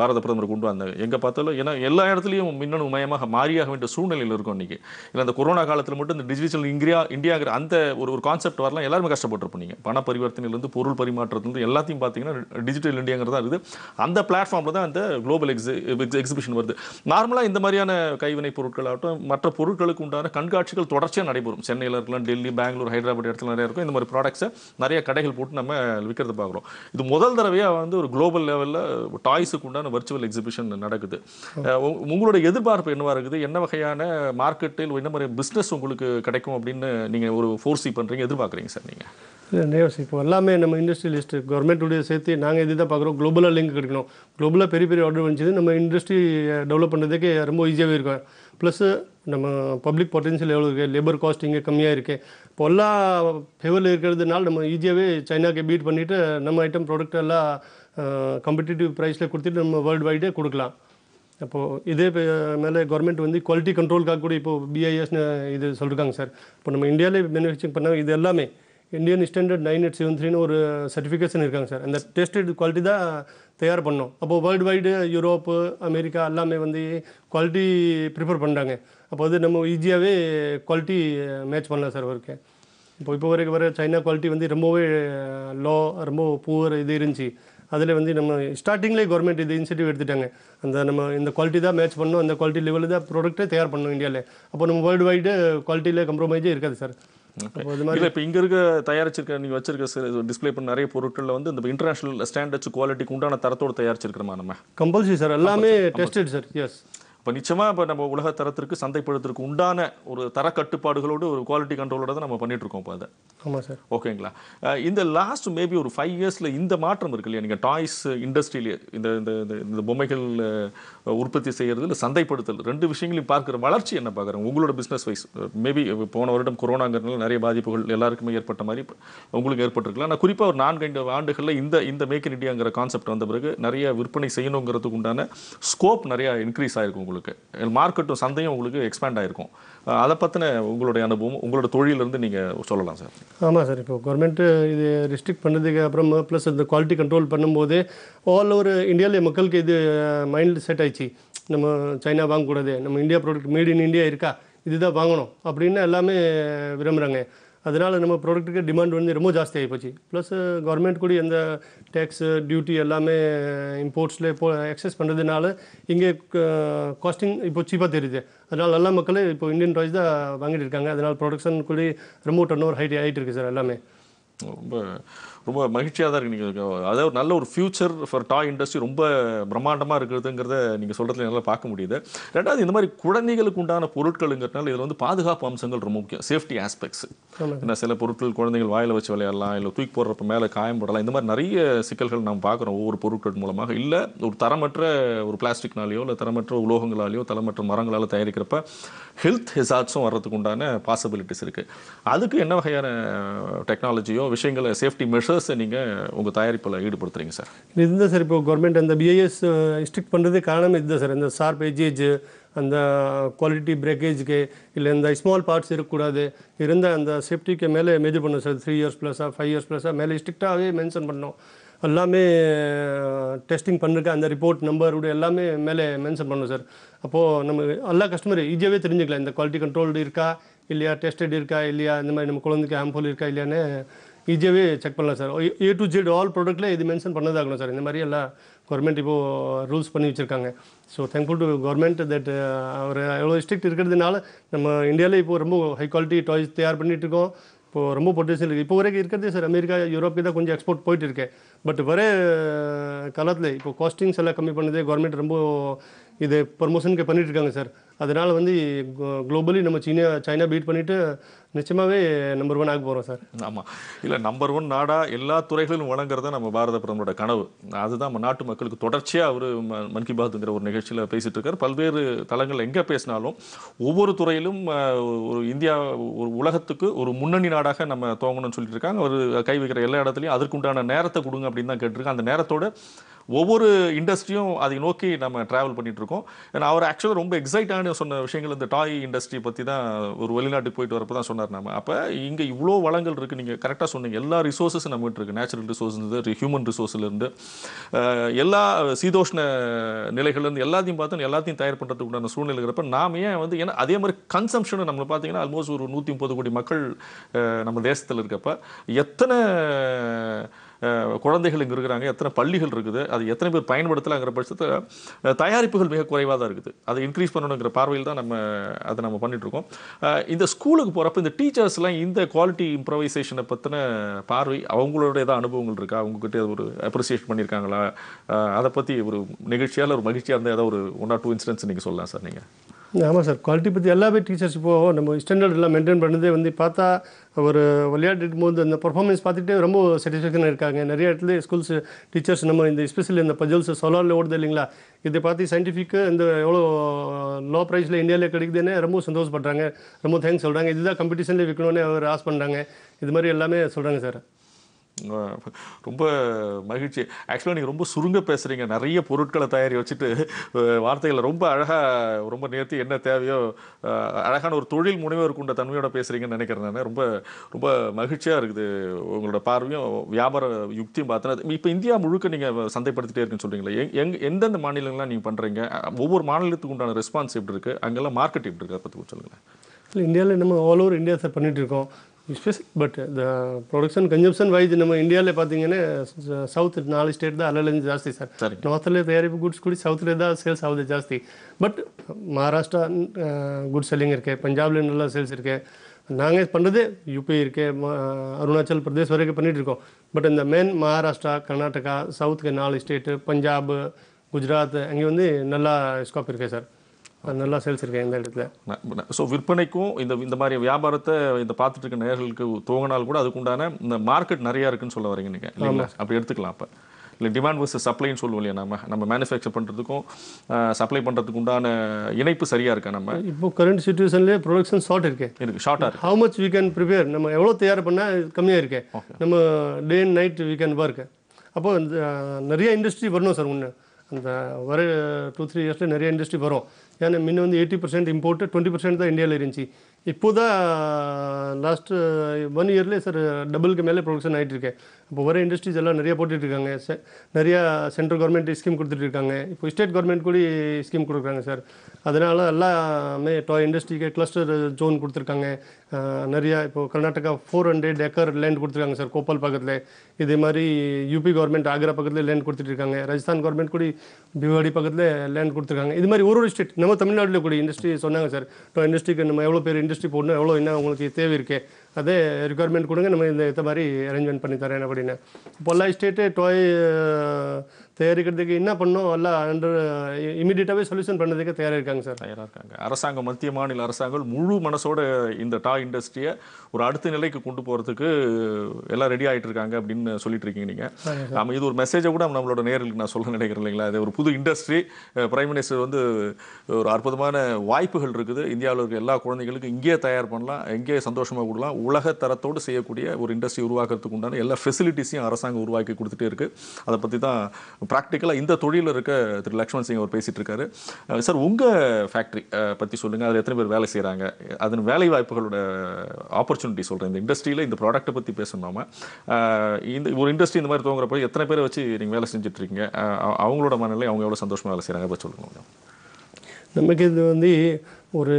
Speaker 1: பாரத பிரதமர் கொண்டு வந்தாங்க எங்கே பார்த்தாலும் ஏன்னா எல்லா இடத்துலையும் மின்னணு மயமாக மாறியாக வேண்டிய சூழ்நிலையில் இருக்கும் இன்றைக்கி இல்லை அந்த கொரோனா காலத்தில் மட்டும் இந்த டிஜிட்டல் இங்கிரியா இந்தியா இந்தியாங்கிற அந்த ஒரு ஒரு கான்செப்ட் வரலாம் எல்லாருமே நீங்கள் பண பரிவர்த்தனையிலேருந்து பொருள் பரிமாற்றத்துலேருந்து எல்லாத்தையும் பார்த்தீங்கன்னா டிஜிட்டல் இந்தியாங்கிறதா இருக்குது அந்த பிளாட்ஃபார்மில் தான் அந்த குளோபல் எக்ஸி எக்ஸிபிஷன் வருது நார்மலாக இந்த மாதிரியான கைவினை பொருட்கள் ஆகட்டும் மற்ற பொருட்களுக்கு உண்டான கண்காட்சிகள் தொடர்ச்சியாக நடைபெறும் சென்னையில் இருக்கலாம் டெல்லி பெங்களூர் ஹைதராபாத் இடத்துல நிறைய இருக்கும் இந்த மாதிரி ப்ராடக்ட்ஸை நிறைய கடைகள் போட்டு நம்ம விற்கிறத பார்க்குறோம் இது முதல் தடவையாக வந்து ஒரு குளோபல் லெவலில் டாய்ஸுக்கு உண்டான வர்ச்சுவல் எக்ஸிபிஷன் நடக்குது உங்களோட எதிர்பார்ப்பு என்னவாக இருக்குது என்ன வகையான மார்க்கெட்டில் என்ன மாதிரி பிஸ்னஸ் உங்களுக்கு கிடைக்கும் அப்படின்னு இருக்குன்னு நீங்கள் ஒரு ஃபோர்ஸி பண்ணுறீங்க எதிர்பார்க்குறீங்க சார்
Speaker 2: நீங்கள் இல்லை இப்போ எல்லாமே நம்ம இண்டஸ்ட்ரியலிஸ்ட்டு கவர்மெண்ட்டுடைய சேர்த்து நாங்கள் இது தான் பார்க்குறோம் குளோபலாக லிங்க் கிடைக்கணும் குளோபலாக பெரிய பெரிய ஆர்டர் வந்துச்சு நம்ம இண்டஸ்ட்ரி டெவலப் பண்ணுறதுக்கே ரொம்ப ஈஸியாகவே இருக்கும் ப்ளஸ்ஸு நம்ம பப்ளிக் பொட்டன்ஷியல் எவ்வளோ இருக்குது லேபர் காஸ்ட் இங்கே கம்மியாக இருக்குது இப்போ எல்லா ஃபேவரில் இருக்கிறதுனால நம்ம ஈஸியாகவே சைனாக்கே பீட் பண்ணிவிட்டு நம்ம ஐட்டம் ப்ராடக்ட் எல்லாம் காம்படிட்டிவ் ப்ரைஸில் கொடுத்துட்டு நம்ம வேர்ல்டு வைடே கொடுக்கலாம் அப்போது இதே மேலே கவர்மெண்ட் வந்து குவாலிட்டி கண்ட்ரோலுக்காக கூட இப்போது பிஐஎஸ்னு இது சொல்லியிருக்காங்க சார் இப்போ நம்ம இந்தியாவிலே மேனுஃபேக்சரிங் பண்ணால் இது எல்லாமே Indian standard nine eight seven த்ரீனு ஒரு சர்டிஃபிகேஷன் இருக்காங்க சார் அந்த டெஸ்டட் குவாலிட்டி தான் தயார் பண்ணோம் அப்போது வேர்ல்டு வைடு யூரோப்பு அமெரிக்கா எல்லாமே வந்து குவாலிட்டி ப்ரிஃபர் பண்ணுறாங்க அப்போ வந்து நம்ம ஈஸியாகவே குவாலிட்டி மேட்ச் பண்ணலாம் சார் அவருக்கு இப்போ இப்போ வரைக்கும் வர சைனா குவாலிட்டி வந்து ரொம்பவே லோ ரொம்ப புவர் இது இருந்துச்சு அதில் வந்து நம்ம ஸ்டார்டிங்லேயே கவர்மெண்ட் இது இன்சென்டிவ் எடுத்துட்டாங்க அந்த நம்ம இந்த குவாலிட்டி தான் மேட்ச் பண்ணணும் அந்த குவாலிட்டி லெவலில் தான் ப்ராடக்ட்டே தயார் பண்ணணும் இந்தியாவில் அப்போ நம்ம வேர்ல்டு வைடு குவாலிட்டியில் கம்ப்ரமைஸே இருக்காது சார் இல்லை
Speaker 1: இப்போ இங்கே இருக்க தயாரிச்சிருக்க நீங்கள் வச்சிருக்க சார் டிஸ்பிளே பண்ண நிறைய பொருட்களில் வந்து இந்த இன்டர்நேஷனல் ஸ்டாண்டர்ட்ஸ் குவாலிட்டிக்கு உண்டான தரத்தோடு தயாரிச்சிருக்கிறோமா நம்ம
Speaker 2: கம்பல்சரி சார் எல்லாமே டெஸ்டட் சார்
Speaker 1: எஸ் இப்போ நிச்சயமாக இப்போ நம்ம உலக தரத்திற்கு சந்தைப்படுத்துறதுக்கு உண்டான ஒரு தர கட்டுப்பாடுகளோடு ஒரு குவாலிட்டி கண்ட்ரோலோட தான் நம்ம பண்ணிட்டு இருக்கோம் இப்போ அதை ஆமாம் சார் ஓகேங்களா இந்த லாஸ்ட் மேபி ஒரு ஃபைவ் இயர்ஸில் இந்த மாற்றம் இருக்கு இல்லையா நீங்கள் டாய்ஸ் இண்டஸ்ட்ரியிலே இந்த இந்த பொம்மைகள் உற்பத்தி செய்கிறது இல்லை சந்தைப்படுத்தல் ரெண்டு விஷயங்களையும் பார்க்குற வளர்ச்சி என்ன பார்க்குறேன் உங்களோட பிஸ்னஸ் வைஸ் மேபி போன வருடம் கொரோனாங்கிறதுனால நிறைய பாதிப்புகள் எல்லாருக்குமே ஏற்பட்ட மாதிரி உங்களுக்கு ஏற்பட்டிருக்கலாம் நான் குறிப்பாக ஒரு நான்கு ஐந்து ஆண்டுகளில் இந்த இந்த மேக் இன் இண்டியாங்கிற கான்செப்ட் வந்த பிறகு நிறைய விற்பனை செய்யணுங்கிறதுக்கு உண்டான ஸ்கோப் நிறையா இன்க்ரீஸ் ஆகிருக்கும் உங்களுக்கு உங்களுக்கு மார்க்கெட்டும் சந்தையும் உங்களுக்கு எக்ஸ்பேண்ட் ஆகிருக்கும் அதை பற்றின உங்களுடைய அனுபவம் உங்களோட தொழிலிருந்து நீங்கள் சொல்லலாம் சார்
Speaker 2: ஆமாம் சார் இப்போ கவர்மெண்ட்டு இது ரெஸ்ட்ரிக்ட் பண்ணதுக்கு அப்புறம் ப்ளஸ் இந்த குவாலிட்டி கண்ட்ரோல் பண்ணும்போது ஆல் ஓவர் இந்தியாவிலேயே மக்களுக்கு இது மைண்ட் செட் ஆயிடுச்சு நம்ம சைனா வாங்கக்கூடாது நம்ம India product made in India இருக்கா இதுதான் வாங்கணும் அப்படின்னு எல்லாமே விரும்புகிறாங்க அதனால் நம்ம ப்ராடக்ட்டுக்கு டிமாண்ட் வந்து ரொம்ப ஜாஸ்தி போச்சு ப்ளஸ் கவர்மெண்ட் கூட எந்த டேக்ஸ் டியூட்டி எல்லாமே இம்போர்ட்ஸில் இப்போ எக்ஸஸ் பண்ணுறதுனால இங்கே காஸ்டிங் இப்போ சீப்பாக தெரியுது அதனால் எல்லா மக்களும் இப்போ இந்தியன் ப்ரைஸ் தான் வாங்கிட்டு இருக்காங்க அதனால் ப்ரொடக்ஷன் கூட ரொம்ப டன் ஓவர் ஹைட்
Speaker 1: ஆகிட்டு இருக்குது சார் எல்லாமே ரொம்ப ரொம்ப மகிழ்ச்சியாக தான் இருக்குது நீங்கள் அதாவது ஒரு நல்ல ஒரு ஃபியூச்சர் ஃபார் டாய் இண்டஸ்ட்ரி ரொம்ப பிரம்மாண்டமாக இருக்கிறதுங்கிறத நீங்கள் சொல்கிறது என்னால் பார்க்க முடியுது ரெண்டாவது இந்த மாதிரி குழந்தைகளுக்கு உண்டான பொருட்களுங்கிறதுனால இதில் வந்து பாதுகாப்பு அம்சங்கள் ரொம்ப முக்கியம் சேஃப்டி ஆஸ்பெக்ட்ஸ் ஏன்னா சில பொருட்கள் குழந்தைகள் வாயில் வச்சு விளையாடலாம் இல்லை தூக்கி போடுறப்ப மேலே காயம் போடலாம் இந்த மாதிரி நிறைய சிக்கல்கள் நாம் பார்க்குறோம் ஒவ்வொரு பொருட்கள் மூலமாக இல்லை ஒரு தரமற்ற ஒரு பிளாஸ்டிக்னாலேயோ இல்லை தரமற்ற உலோகங்களாலேயோ தரமற்ற மரங்களால் தயாரிக்கிறப்ப ஹெல்த் ஹெசார்ட்ஸும் வர்றதுக்கு உண்டான பாசிபிலிட்டிஸ் இருக்குது அதுக்கு என்ன வகையான டெக்னாலஜியோ விஷயங்களை சேஃப்டி மெஷர்ஸ் யங்ஸ்டர்ஸை நீங்கள் உங்கள் தயாரிப்பில் ஈடுபடுத்துறீங்க சார்
Speaker 2: இதுதான் சார் இப்போ கவர்மெண்ட் அந்த பிஏஎஸ் ஸ்ட்ரிக்ட் பண்ணுறது காரணம் இதுதான் சார் இந்த ஷார்ப் ஏஜேஜ் அந்த குவாலிட்டி பிரேக்கேஜுக்கு இல்லை இந்த ஸ்மால் பார்ட்ஸ் இருக்கக்கூடாது இருந்தால் அந்த சேஃப்டிக்கு மேலே மெஜர் பண்ணும் சார் த்ரீ இயர்ஸ் ப்ளஸ்ஸாக ஃபைவ் இயர்ஸ் ப்ளஸ்ஸாக மேலே ஸ்ட்ரிக்டாகவே மென்ஷன் பண்ணோம் எல்லாமே டெஸ்டிங் பண்ணிருக்க அந்த ரிப்போர்ட் நம்பரோட எல்லாமே மேலே மென்ஷன் பண்ணும் சார் அப்போது நம்ம எல்லா கஸ்டமர் ஈஸியாகவே தெரிஞ்சுக்கலாம் இந்த குவாலிட்டி கண்ட்ரோல்டு இருக்கா இல்லையா டெஸ்டட் இருக்கா இல்லையா இந்த மாதிரி நம்ம குழந்தைக்கு ஹேம்ஃபுல் இருக்கா இல்லையானே ஈஸியாகவே செக் பண்ணலாம் sir A to Z all ப்ராடக்ட்டில் இது மென்ஷன் பண்ணதாகணும் சார் இந்த மாதிரி எல்லாம் கவர்மெண்ட் இப்போது ரூல்ஸ் பண்ணி வச்சுருக்காங்க so thankful to government that ஒரு எவ்வளோ ஸ்ட்ரிக்ட் இருக்கிறதுனால நம்ம இந்தியாவில் இப்போது ரொம்ப ஹை குவாலிட்டி டாய்ஸ் தயார் பண்ணிகிட்டு இருக்கோம் இப்போது ரொம்ப பொட்டன்ஷியல் இருக்குது இப்போ வரைக்கும் இருக்கிறதே சார் அமெரிக்கா யூரோப்புக்கு தான் கொஞ்சம் எக்ஸ்போர்ட் போயிட்டு இருக்கேன் பட் ಬರೇ காலத்தில் இப்போ காஸ்டிங்ஸ் எல்லாம் கம்மி பண்ணது கவர்மெண்ட் ரொம்ப இது ப்ரமோஷனுக்கு இருக்காங்க சார் அதனால் வந்து குளோபலி நம்ம சீனா சைனா பீட் பண்ணிவிட்டு நிச்சயமாகவே நம்பர் ஒன் ஆக போகிறோம் சார்
Speaker 1: ஆமாம் இல்லை நம்பர் ஒன் நாடாக எல்லா துறைகளிலும் வழங்குறத நம்ம பாரத பிரதமரோட கனவு அதுதான் நம்ம நாட்டு மக்களுக்கு தொடர்ச்சியாக அவர் மன் கி பாத்துங்கிற ஒரு நிகழ்ச்சியில் பேசிகிட்டு இருக்கார் பல்வேறு தளங்கள் எங்கே பேசினாலும் ஒவ்வொரு துறையிலும் ஒரு இந்தியா ஒரு உலகத்துக்கு ஒரு முன்னணி நாடாக நம்ம துவங்கணும்னு சொல்லிட்டு இருக்காங்க அவர் கை வைக்கிற எல்லா இடத்துலையும் அதற்குண்டான நேரத்தை கொடுங்க அப்படின்னு தான் கேட்டிருக்கேன் அந்த நேரத்தோட ஒவ்வொரு இண்டஸ்ட்ரியும் அதை நோக்கி நம்ம ட்ராவல் இருக்கோம் ஏன்னா அவர் ஆக்சுவலாக ரொம்ப எக்ஸைட்டான சொன்ன விஷயங்கள் இந்த டாய் இண்டஸ்ட்ரி பற்றி தான் ஒரு வெளிநாட்டுக்கு போயிட்டு வரப்போ தான் சொன்னார் நம்ம அப்போ இங்கே இவ்வளோ வளங்கள் இருக்குது நீங்கள் கரெக்டாக சொன்னீங்க எல்லா ரிசோர்ஸஸ் நம்மகிட்ட இருக்குது நேச்சுரல் ரிசோர்ஸ்லேருந்து ஹியூமன் ரிசோர்ஸ்லேருந்து எல்லா சீதோஷ்ண நிலைகள்லேருந்து எல்லாத்தையும் பார்த்து எல்லாத்தையும் தயார் பண்ணுறதுக்கு உண்டான சூழ்நிலை இருக்கிறப்ப நாம் ஏன் வந்து ஏன்னா அதே மாதிரி கன்சம்ஷன் நம்மளை பார்த்தீங்கன்னா ஆல்மோஸ்ட் ஒரு நூற்றி முப்பது கோடி மக்கள் நம்ம தேசத்தில் இருக்கப்போ எத்தனை குழந்தைகள் இங்கே இருக்கிறாங்க எத்தனை பள்ளிகள் இருக்குது அது எத்தனை பேர் பயன்படுத்தலாங்கிற பட்சத்தில் தயாரிப்புகள் மிக குறைவாக தான் இருக்குது அதை இன்க்ரீஸ் பண்ணணுங்கிற பார்வையில் தான் நம்ம அதை நம்ம பண்ணிகிட்ருக்கோம் இந்த ஸ்கூலுக்கு போகிறப்ப இந்த டீச்சர்ஸ்லாம் இந்த குவாலிட்டி இம்ப்ரவைசேஷனை பற்றின பார்வை அவங்களோட ஏதாவது அனுபவங்கள் இருக்கா அவங்கக்கிட்ட ஒரு அப்ரிசியேட் பண்ணியிருக்காங்களா அதை பற்றி ஒரு நிகழ்ச்சியால் ஒரு மகிழ்ச்சியாக இருந்தால் ஏதாவது ஒரு ஒன் ஆர் டூ இன்சிடென்ட்ஸ் நீங்கள் சொல்லலாம் சார் நீங்கள்
Speaker 2: ஆமாம் சார் குவாலிட்டி பற்றி எல்லாமே டீச்சர்ஸ் இப்போது நம்ம ஸ்டாண்டர்ட் எல்லாம் மெயின்டைன் பண்ணதே வந்து பார்த்தா ஒரு விளையாட்டு போது அந்த பர்ஃபார்மன்ஸ் பார்த்துட்டு ரொம்ப சாட்டிஸ்ஃபேக்ஷனாக இருக்காங்க நிறைய இடத்துல ஸ்கூல்ஸ் டீச்சர்ஸ் நம்ம இந்த ஸ்பெஷல் இந்த பஜல்ஸ் சோலாரில் ஓடுது இல்லைங்களா இதை பார்த்து சயின்டிஃபிக்கு இந்த எவ்வளோ லோ ப்ரைஸில் இந்தியாவிலே கிடைக்குதுன்னு ரொம்ப சந்தோஷப்படுறாங்க ரொம்ப தேங்க்ஸ் சொல்கிறாங்க இதுதான் காம்படிஷனில் விற்கணும்னு அவர் ஆஸ் பண்ணுறாங்க இது மாதிரி எல்லாமே சொல்கிறாங்க சார்
Speaker 1: ரொம்ப மகிழ்ச்சி ஆக்சுவலாக நீங்கள் ரொம்ப சுருங்க பேசுகிறீங்க நிறைய பொருட்களை தயாரி வச்சுட்டு வார்த்தைகளை ரொம்ப அழகாக ரொம்ப நேர்த்தி என்ன தேவையோ அழகான ஒரு தொழில் முனைவர் கொண்ட தன்மையோட பேசுகிறீங்கன்னு நினைக்கிறேன் நான் ரொம்ப ரொம்ப மகிழ்ச்சியாக இருக்குது உங்களோட பார்வையும் வியாபார யுக்தியும் பார்த்தேன் இப்போ இந்தியா முழுக்க நீங்கள் சந்தைப்படுத்திட்டே இருக்குன்னு சொல்கிறீங்களா எங் எந்தெந்த மாநிலங்கள்லாம் நீங்கள் பண்ணுறீங்க ஒவ்வொரு மாநிலத்துக்கு உண்டான ரெஸ்பான்ஸ் எப்படி இருக்குது அங்கெல்லாம் மார்க்கெட் எப்படி இருக்குது அதை பற்றி சொல்லுங்கள்
Speaker 2: இல்லை இந்தியாவில் நம்ம ஆல் ஓவர் இந்தியா சார் பண்ணிகிட்டு இருக்கோம் special but the production consumption wise நம்ம இந்தியாவில் பார்த்தீங்கன்னா சவுத் நாலு ஸ்டேட் தான் ಅಲ್ಲಲ್ಲಿ ஜாஸ்தி சார் நார்த்தில் தயாரிப்பு குட்ஸ் கூட ಸೌತ್ಲೇ தான் சேல்ஸ் ஆகுது ஜாஸ்தி பட் மகாராஷ்டிரா குட் செல்லிங் இருக்குது பஞ்சாப்ல நல்லா சேல்ஸ் இருக்குது நாங்கள் பண்ணுறது யூபி இருக்கே அருணாச்சல் பிரதேஷ் வரைக்கும் பண்ணிகிட்டு இருக்கோம் பட் இந்த மெயின் மகாராஷ்டிரா கர்நாடகா சவுத்துக்கு நாலு ஸ்டேட்டு பஞ்சாப் குஜராத் அங்கே வந்து நல்லா ஸ்கோப் இருக்குது சார் நல்லா சேல்ஸ் இருக்கேன்
Speaker 1: இந்த இடத்துல ஸோ விற்பனைக்கும் இந்த இந்த மாதிரி வியாபாரத்தை இந்த பார்த்துட்டு இருக்க நேர்களுக்கு துவங்கினால் கூட அதுக்குண்டான இந்த மார்க்கெட் நிறையா இருக்குன்னு சொல்ல வரீங்க நீங்கள் இல்லைங்களா அப்படி எடுத்துக்கலாம் அப்போ இல்லை டிமாண்ட் வர்சஸ் சப்ளைன்னு சொல்லுவோம் இல்லையா நம்ம நம்ம மேனுஃபேக்சர் பண்ணுறதுக்கும் சப்ளை பண்ணுறதுக்கு உண்டான இணைப்பு சரியாக இருக்கா நம்ம
Speaker 2: இப்போ கரண்ட் சுச்சுவேஷன்லேயே ப்ரொடக்ஷன் ஷார்ட் இருக்கு இருக்குது ஷார்ட்டாக how much we can prepare நம்ம எவ்வளோ தயார் பண்ணால் கம்மியாக இருக்கேன் நம்ம day and night we can work அப்போ நிறைய இண்டஸ்ட்ரி வரணும் சார் ஒன்று அந்த வர டூ த்ரீ இயர்ஸில் நிறைய இண்டஸ்ட்ரி வரும் ஏன்னா முன்ன வந்து eighty percent import twenty percent தான் இந்தியாவில் இருந்துச்சு இப்போ தான் லாஸ்ட்டு ஒன் இயர்லேயே சார் டபுளுக்கு மேலே ப்ரொடக்ஷன் ஆகிட்டு இருக்கேன் இப்போ வர இண்டஸ்ட்ரீஸ் எல்லாம் நிறைய போட்டுட்ருக்காங்க செ நிறையா சென்ட்ரல் கவர்மெண்ட் ஸ்கீம் கொடுத்துட்டு இருக்காங்க இப்போ ஸ்டேட் கவர்மெண்ட் கூட ஸ்கீம் கொடுக்குறாங்க சார் அதனால் எல்லாமே டாய் இண்டஸ்ட்ரிக்கு கிளஸ்டர் ஜோன் கொடுத்துருக்காங்க நிறையா இப்போது Karnataka four hundred acre land கொடுத்துருக்காங்க சார் கோப்பால் பக்கத்தில் இதே மாதிரி யூபி கவர்மெண்ட் ஆக்ரா பக்கத்தில் லேண்ட் கொடுத்துட்ருக்காங்க ராஜஸ்தான் கவர்மெண்ட் கூட பிவாடி பக்கத்தில் லேண்ட் கொடுத்துருக்காங்க இது மாதிரி ஒரு ஒரு ஸ்டேட் நம்ம தமிழ்நாட்டில் கூட இண்டஸ்ட்ரி சொன்னாங்க சார் டாய் இண்டஸ்ட்ரிக்கு நம்ம எவ்வளோ பேர் இண்டஸ்ட்ரி இண்டஸ்ட்ரி போடணும் எவ்வளோ என்ன உங்களுக்கு தேவை இருக்கே அதே ரிக்குவயர்மெண்ட் கொடுங்க நம்ம இந்த இந்த மாதிரி அரேஞ்ச்மெண்ட் பண்ணி தரேன் அப்படின்னு இப்போல்லாம் ஸ்டேட்டு டோய் தயாரிக்கிறதுக்கு என்ன பண்ணோம் எல்லாம் அண்டர் இமீடியட்டாகவே சொல்யூஷன் பண்ணதுக்கு தயாராக இருக்காங்க சார் தயாராக இருக்காங்க
Speaker 1: அரசாங்கம் மத்திய மாநில அரசாங்கம் முழு மனசோட இந்த டா இண்டஸ்ட்ரியை ஒரு அடுத்த நிலைக்கு கொண்டு போகிறதுக்கு எல்லாம் ரெடி ஆகிட்டு இருக்காங்க அப்படின்னு சொல்லிட்டு இருக்கீங்க நீங்கள் நம்ம இது ஒரு மெசேஜை கூட நம்மளோட நேர்களுக்கு நான் சொல்ல நினைக்கிறேன் இல்லைங்களா இது ஒரு புது இண்டஸ்ட்ரி பிரைம் மினிஸ்டர் வந்து ஒரு அற்புதமான வாய்ப்புகள் இருக்குது இந்தியாவில் இருக்க எல்லா குழந்தைகளுக்கும் இங்கேயே தயார் பண்ணலாம் எங்கேயே சந்தோஷமாக கொடுக்கலாம் உலக தரத்தோடு செய்யக்கூடிய ஒரு இண்டஸ்ட்ரி உருவாக்குறதுக்கு உண்டான எல்லா ஃபெசிலிட்டிஸையும் அரசாங்கம் உருவாக்கி கொடுத்துட்டே இருக்குது அதை பற்றி தான் ப்ராக்டிக்கலாக இந்த தொழிலில் இருக்க திரு லக்ஷ்மண் சிங் அவர் பேசிகிட்டு இருக்காரு சார் உங்கள் ஃபேக்ட்ரி பற்றி சொல்லுங்கள் அதில் எத்தனை பேர் வேலை செய்கிறாங்க அதன் வேலை வாய்ப்புகளோட ஆப்பர்ச்சுனிட்டி சொல்கிறேன் இந்த இண்டஸ்ட்ரியில் இந்த ப்ராடக்ட்டை பற்றி பேசணும் இந்த ஒரு இண்டஸ்ட்ரி இந்த மாதிரி தோங்குறப்போ எத்தனை பேரை வச்சு நீங்கள் வேலை செஞ்சுட்ருக்கீங்க அவங்களோட மனநிலை அவங்க எவ்வளோ சந்தோஷமாக வேலை செய்கிறாங்க அதை சொல்லுங்கள்
Speaker 2: நமக்கு இது வந்து ஒரு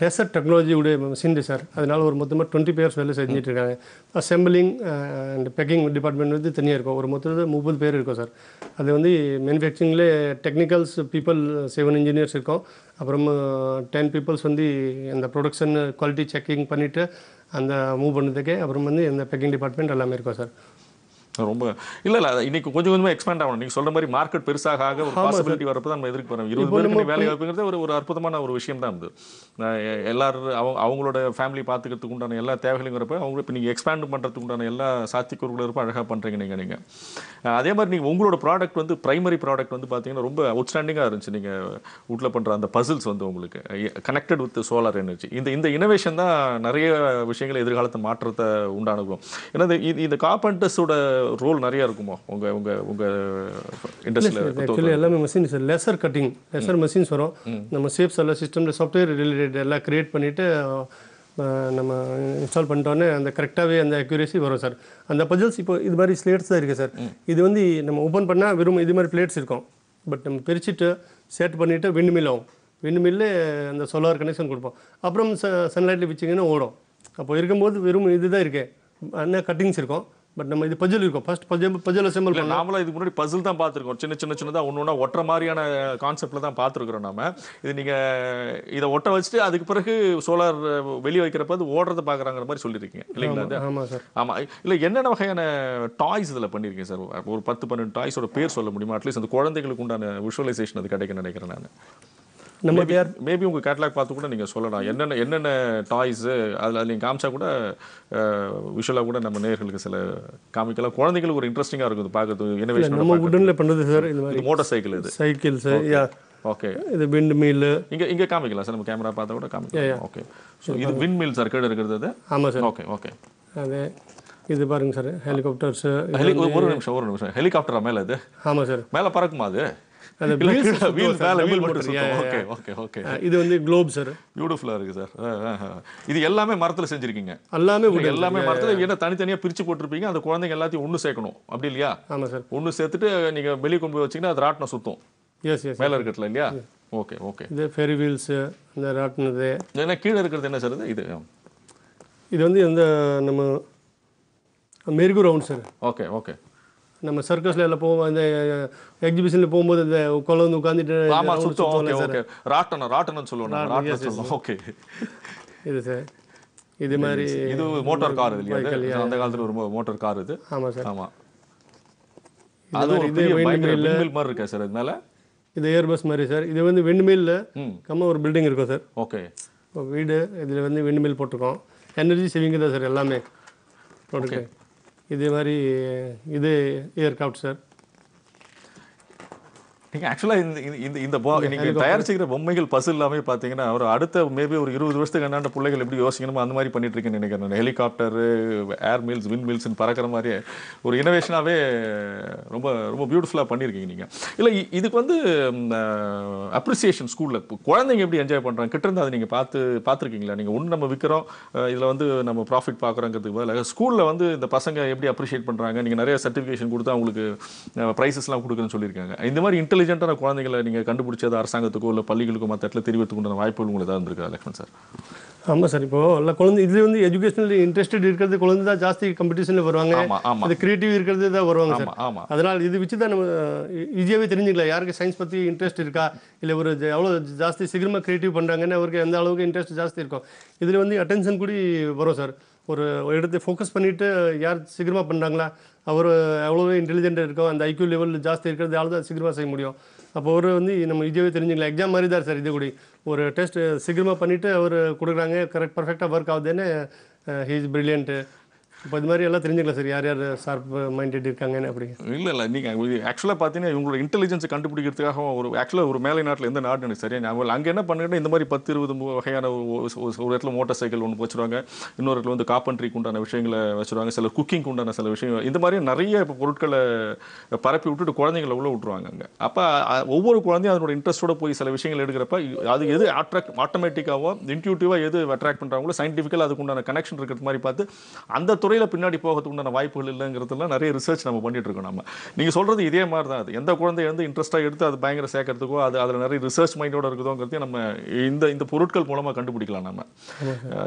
Speaker 2: லேசர் டெக்னாலஜியுடைய மிஷின் சார் அதனால் ஒரு மொத்தமாக டுவெண்ட்டி பேர்ஸ் வேலை செஞ்சுட்டு இருக்காங்க அசம்பிளிங் அண்ட் பேக்கிங் டிபார்ட்மெண்ட் வந்து தனியாக இருக்கும் ஒரு மொத்தத்தில் முப்பது பேர் இருக்கும் சார் அது வந்து மேனுஃபேக்சரிங்லே டெக்னிக்கல்ஸ் பீப்புள் செவன் இன்ஜினியர்ஸ் இருக்கும் அப்புறம் டென் uh, பீப்புள்ஸ் வந்து இந்த ப்ரொடக்ஷன் குவாலிட்டி செக்கிங் பண்ணிவிட்டு அந்த மூவ் பண்ணதுக்கே அப்புறம் வந்து இந்த பேக்கிங் டிபார்ட்மெண்ட் எல்லாமே இருக்கும் சார்
Speaker 1: ரொம்ப இல்லை இல்லை இன்னைக்கு கொஞ்சம் கொஞ்சமாக எக்ஸ்பேண்ட் ஆகணும் நீங்கள் சொல்கிற மாதிரி மார்க்கெட் பெருசாக ஆக ஒரு பாசிபிலிட்டி வரப்போ தான் நம்ம எதிர்க்கு வரோம் இருபது பேருக்கு வேலை வாய்ப்புங்கிறது ஒரு ஒரு அற்புதமான ஒரு விஷயம் தான் வந்து எல்லாரும் அவங்க அவங்களோட ஃபேமிலி பாத்துக்கிறதுக்கு உண்டான எல்லா தேவைகளுங்கிறப்ப அவங்க இப்போ நீங்கள் எக்ஸ்பேண்ட் பண்ணுறதுக்கு உண்டான எல்லா சாத்தியக்கூறுகளும் இருப்போம் அழகாக பண்ணுறீங்க நீங்கள் நீங்க அதே மாதிரி நீங்கள் உங்களோட ப்ராடக்ட் வந்து ப்ரைமரி ப்ராடக்ட் வந்து பாத்தீங்கன்னா ரொம்ப அவுட்ஸ்டாண்டிங்காக இருந்துச்சு நீங்கள் வீட்டில் பண்ணுற அந்த பசில்ஸ் வந்து உங்களுக்கு கனெக்டட் வித் சோலார் எனர்ஜி இந்த இந்த இனோவேஷன் தான் நிறைய விஷயங்களை எதிர்காலத்தை மாற்றத்தை உண்டானுக்கும் ஏன்னா இந்த கார்பெண்டர்ஸோட ரோல் நிறைய இருக்குமா உங்கள் உங்கள் உங்கள் இண்டஸ்ட்ரியில்
Speaker 2: எல்லாமே machines laser cutting laser machines வரும் நம்ம சேஃப்ஸ் எல்லாம் சிஸ்டம் சாஃப்ட்வேர் ரிலேட்டட் எல்லாம் க்ரியேட் பண்ணிவிட்டு நம்ம இன்ஸ்டால் பண்ணிட்டோன்னே அந்த கரெக்டாகவே அந்த அக்யூரேசி வரும் சார் அந்த பஜல்ஸ் இப்போ இது மாதிரி ஸ்லேட்ஸ் தான் இருக்குது சார் இது வந்து நம்ம ஓப்பன் பண்ணால் வெறும் இது மாதிரி பிளேட்ஸ் இருக்கும் பட் நம்ம பிரிச்சுட்டு செட் பண்ணிவிட்டு விண்டு மில் ஆகும் விண்டு மில்லு அந்த சோலார் கனெக்ஷன் கொடுப்போம் அப்புறம் ச சன்லைட்டில் வச்சிங்கன்னா ஓடும் அப்போ இருக்கும்போது வெறும் இது தான் இருக்குது ஆனால் கட்டிங்ஸ் இருக்கும் பட் நம்ம இது பஜில் இருக்கும் ஃபர்ஸ்ட் பஜில் பஜில் அசெம்பிள் பண்ணலாம்
Speaker 1: நாமளும் இதுக்கு முன்னாடி பசில் தான் பார்த்துருக்கோம் சின்ன சின்ன சின்னதாக ஒன்று ஒன்றா ஒட்டுற மாதிரியான கான்செப்டில் தான் பார்த்துருக்குறோம் நாம இது நீங்கள் இதை ஒட்ட வச்சுட்டு அதுக்கு பிறகு சோலார் வெளியே வைக்கிறப்ப அது ஓடுறதை பார்க்குறாங்கிற மாதிரி சொல்லியிருக்கீங்க இல்லைங்களா ஆமாம் சார் ஆமாம் இல்லை என்னென்ன வகையான டாய்ஸ் இதில் பண்ணியிருக்கீங்க சார் ஒரு பத்து பன்னெண்டு டாய்ஸோட பேர் சொல்ல முடியுமா அட்லீஸ்ட் அந்த குழந்தைகளுக்கு உண்டான விஷுவலைசேஷன் அது கிடைக்கும் நினைக்கிறேன் நான் நம்ம வேர் மேபி உங்கள் கேட்லாக் பார்த்து கூட நீங்கள் சொல்லலாம் என்னென்ன என்னென்ன டாய்ஸு அதில் நீங்கள் காமிச்சா கூட விஷுவலாக கூட நம்ம நேர்களுக்கு சில காமிக்கலாம் குழந்தைங்களுக்கு ஒரு இன்ட்ரெஸ்டிங்காக இருக்கும் பார்க்கறது இனோவேஷன் நம்ம உடனில் பண்ணுறது சார் இது மாதிரி சைக்கிள் இது சைக்கிள் சார் யா ஓகே இது விண்ட் மில் இங்கே இங்கே காமிக்கலாம் சார் நம்ம கேமரா பார்த்தா கூட காமிக்கலாம் ஓகே ஸோ இது விண்ட் மில் சார் கேடு இருக்கிறது ஆமாம் சார் ஓகே ஓகே
Speaker 2: அது இது பாருங்க சார் ஹெலிகாப்டர்ஸ் ஒரு நிமிஷம்
Speaker 1: ஒரு நிமிஷம் ஹெலிகாப்டரா மேலே இது ஆமாம் சார் மேலே பறக்குமா அது இது வந்து குளோப் சார் பியூட்டிஃபுல்லாக இருக்குது சார் இது எல்லாமே மரத்தில் செஞ்சுருக்கீங்க எல்லாமே எல்லாமே மரத்தில் ஏன்னா தனித்தனியாக பிரித்து போட்டிருப்பீங்க அந்த குழந்தைங்க எல்லாத்தையும் ஒன்று சேர்க்கணும் அப்படி இல்லையா ஆமாம் சார் ஒன்று சேர்த்துட்டு நீங்கள் வெளியே கொண்டு போய் வச்சீங்கன்னா அது ராட்டினம் சுத்தம் எஸ் எஸ் மேலே இருக்கட்டில் இல்லையா ஓகே ஓகே
Speaker 2: இது வீல்ஸ் இந்த ராட்டினது
Speaker 1: என்ன கீழே இருக்கிறது என்ன சார் இது um.
Speaker 2: இது வந்து இந்த நம்ம மெருகு ரவுண்ட் சார் ஓகே ஓகே நம்ம சர்க்கஸ்ல எல்லாம் போவோம் அந்த எக்ஸிபிஷன்ல போகும்போது இந்த குழந்தை உட்காந்துட்டு ஆமா சுத்தம் ஓகே ஓகே
Speaker 1: ராட்டனம் ராட்டனம் சொல்லுவோம் ராட்டனம் சொல்லுவோம் ஓகே இது சார் இது மாதிரி இது மோட்டார் கார் இல்லையா அந்த காலத்துல ஒரு மோட்டார் கார் இது ஆமா சார் ஆமா அது ஒரு பெரிய விண்மில் மாதிரி இருக்கா சார் அதனால
Speaker 2: இது ஏர்பஸ் மாதிரி சார் இது வந்து விண்மில்ல கம்ம ஒரு பில்டிங்
Speaker 1: இருக்கும் சார் ஓகே
Speaker 2: வீடு இதுல வந்து விண்மில் போட்டிருக்கோம் எனர்ஜி சேவிங் தான் சார் எல்லாமே ஓகே இதே மாதிரி இது ஏர்க்ராஃப்ட் சார்
Speaker 1: நீங்கள் ஆக்சுவலாக இந்த இந்த இந்த போ நீங்கள் செய்கிற பொம்மைகள் பசு இல்லாமல் பார்த்தீங்கன்னா ஒரு அடுத்த மேபி ஒரு இருபது வருஷத்துக்கு என்னாண்ட பிள்ளைகள் எப்படி யோசிக்கணுமோ அந்த மாதிரி பண்ணிட்டு இருக்கேன்னு நினைக்கிறேன் ஹெலிகாப்டர் ஏர் மில்ஸ் வின் மில்ஸ்ன்னு பறக்கிற மாதிரி ஒரு இனோவேஷனாகவே ரொம்ப ரொம்ப பியூட்டிஃபுல்லாக பண்ணியிருக்கீங்க நீங்கள் இல்லை இதுக்கு வந்து அப்ரிசியேஷன் ஸ்கூலில் குழந்தைங்க எப்படி என்ஜாய் பண்ணுறாங்க கிட்ட இருந்து அதை நீங்கள் பார்த்து பார்த்துருக்கீங்களா நீங்கள் ஒன்று நம்ம விற்கிறோம் இதில் வந்து நம்ம ப்ராஃபிட் பார்க்குறோங்கிறதுக்கு பதிலாக ஸ்கூலில் வந்து இந்த பசங்க எப்படி அப்ரிஷியேட் பண்ணுறாங்க நீங்கள் நிறைய சர்டிஃபிகேஷன் கொடுத்தா அவங்களுக்கு ப்ரைஸஸ்லாம் கொடுக்குறேன்னு சொல்லியிருக்காங்க இந்த மாதிரி இன்டெலிஜென்ட் இன்டெலிஜென்ட்டான குழந்தைகளை நீங்கள் கண்டுபிடிச்சது அரசாங்கத்துக்கோ இல்லை பள்ளிகளுக்கோ மற்ற இடத்துல தெரிவித்துக் கொண்ட வாய்ப்புகள் உங்களுக்கு ஏதாவது இருந்திருக்கா லக்ஷ்மண் சார்
Speaker 2: ஆமாம் சார் இப்போ இல்லை குழந்தை இதில் வந்து எஜுகேஷனில் இன்ட்ரெஸ்டட் இருக்கிறது குழந்தை தான் ஜாஸ்தி காம்படிஷனில் வருவாங்க அது கிரியேட்டிவ் இருக்கிறது தான் வருவாங்க சார் அதனால் இது வச்சு தான் நம்ம ஈஸியாகவே தெரிஞ்சுக்கலாம் யாருக்கு சயின்ஸ் பற்றி இன்ட்ரெஸ்ட் இருக்கா இல்லை ஒரு எவ்வளோ ஜாஸ்தி சீக்கிரமாக கிரியேட்டிவ் பண்ணுறாங்கன்னு அவருக்கு எந்த அளவுக்கு இன்ட்ரெஸ்ட் ஜாஸ்தி இருக்கும் இதில் வந்து அட்டென்ஷன் கூடி வரும் சார் ஒரு இடத்தை ஃபோக்கஸ் பண்ணிவிட்டு யார் சீக்கிரமாக பண்ணுறாங்களா அவர் எவ்வளோ இன்டெலிஜென்ட்டாக இருக்கோ அந்த ஐக்கியூ லெவல் ஜாஸ்தி இருக்கிறதால தான் சீக்கிரமாக செய்ய முடியும் அப்போ அவர் வந்து நம்ம இதுவே தெரிஞ்சுக்கலாம் எக்ஸாம் மாதிரி தான் சார் இது கூடி ஒரு டெஸ்ட் சீக்கிரமாக பண்ணிவிட்டு அவர் கொடுக்குறாங்க கரெக்ட் பர்ஃபெக்டாக ஒர்க் ஆகுதுன்னு ஹீ இஸ் ப்ரில்லியன்ட்டு இப்போ இது மாதிரி எல்லாம் தெரிஞ்சுக்கலாம் சார் யார் யார் ஷார்ப் மைண்டட் இருக்காங்கன்னு அப்படி
Speaker 1: இல்லை இல்லை நீங்கள் ஆக்சுவலாக பார்த்தீங்கன்னா இவங்களோட இன்டெலிஜென்ஸை கண்டுபிடிக்கிறதுக்காக ஒரு ஆக்சுவலாக ஒரு மேலை நாட்டில் எந்த நாடு எனக்கு சரியா ஞாபகம் அங்கே என்ன பண்ணுங்கன்னா இந்த மாதிரி பத்து இருபது வகையான ஒரு இடத்துல மோட்டார் சைக்கிள் ஒன்று வச்சுருவாங்க இன்னொரு இடத்துல வந்து காப்பன்ட்ரிக்கு உண்டான விஷயங்களை வச்சுருவாங்க சில குக்கிங் உண்டான சில விஷயங்கள் இந்த மாதிரி நிறைய இப்போ பொருட்களை பரப்பி விட்டுட்டு குழந்தைங்கள உள்ள விட்டுருவாங்க அங்கே அப்போ ஒவ்வொரு குழந்தையும் அதனோட இன்ட்ரெஸ்ட்டோட போய் சில விஷயங்கள் எடுக்கிறப்ப அது எது அட்ராக்ட் ஆட்டோமேட்டிக்காவோ இன்ட்யூட்டிவாக எது அட்ராக்ட் பண்ணுறாங்களோ சயின்டிஃபிக்கலாக அதுக்கு உண்டான கனெக்ஷன் இருக்கிறது மாதிரி பார்த்து அந்த துறை துறையில் பின்னாடி போகிறதுக்கு உண்டான வாய்ப்புகள் இல்லைங்கிறதுலாம் நிறைய ரிசர்ச் நம்ம பண்ணிட்டு இருக்கோம் நம்ம நீங்கள் சொல்கிறது இதே மாதிரி தான் அது எந்த குழந்தை வந்து இன்ட்ரெஸ்ட்டாக எடுத்து அது பயங்கர சேர்க்கறதுக்கோ அது அதில் நிறைய ரிசர்ச் மைண்டோட இருக்குதோங்கிறதையும் நம்ம இந்த இந்த பொருட்கள் மூலமாக கண்டுபிடிக்கலாம் நம்ம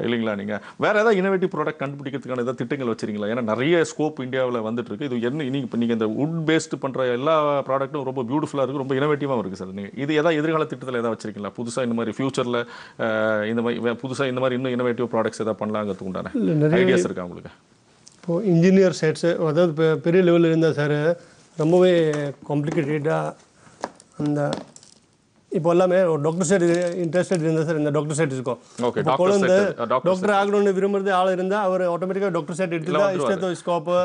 Speaker 1: இல்லைங்களா நீங்கள் வேறு ஏதாவது இனோவேட்டிவ் ப்ராடக்ட் கண்டுபிடிக்கிறதுக்கான ஏதாவது திட்டங்கள் வச்சுருங்களா ஏன்னா நிறைய ஸ்கோப் இந்தியாவில் வந்துட்டு இருக்கு இது என்ன நீங்கள் இப்போ நீங்கள் இந்த உட் பேஸ்டு பண்ணுற எல்லா ப்ராடக்ட்டும் ரொம்ப பியூட்டிஃபுல்லாக இருக்குது ரொம்ப இனோவேட்டிவாக இருக்குது சார் நீங்கள் இது ஏதாவது எதிர்கால திட்டத்தில் ஏதாவது வச்சிருக்கீங்களா புதுசாக இந்த மாதிரி ஃபியூச்சரில் இந்த மாதிரி புதுசாக இந்த மாதிரி இன்னும் இனோவேட்டிவ் ப்ராடக்ட்ஸ் ஏதாவது பண்ணலாங்கிறதுக்கு உண்டான ஐடியாஸ் இருக்கா உங்களுக்கு
Speaker 2: இப்போது இன்ஜினியர் சைட்ஸு அதாவது இப்போ பெரிய லெவலில் இருந்தால் சார் ரொம்பவே காம்ப்ளிகேட்டடாக அந்த இப்போ எல்லாமே ஒரு டாக்டர் சைடு இன்ட்ரெஸ்டட் இருந்தால் சார் இந்த டாக்டர் சைட் இருக்கும் ஓகே குழந்தை டாக்டர் ஆகணும்னு விரும்புறது ஆள் இருந்தால் அவர் ஆட்டோமேட்டிக்காக டாக்டர் சைட் எடுத்து இஷ்டத்தோ ஸ்கோப்பு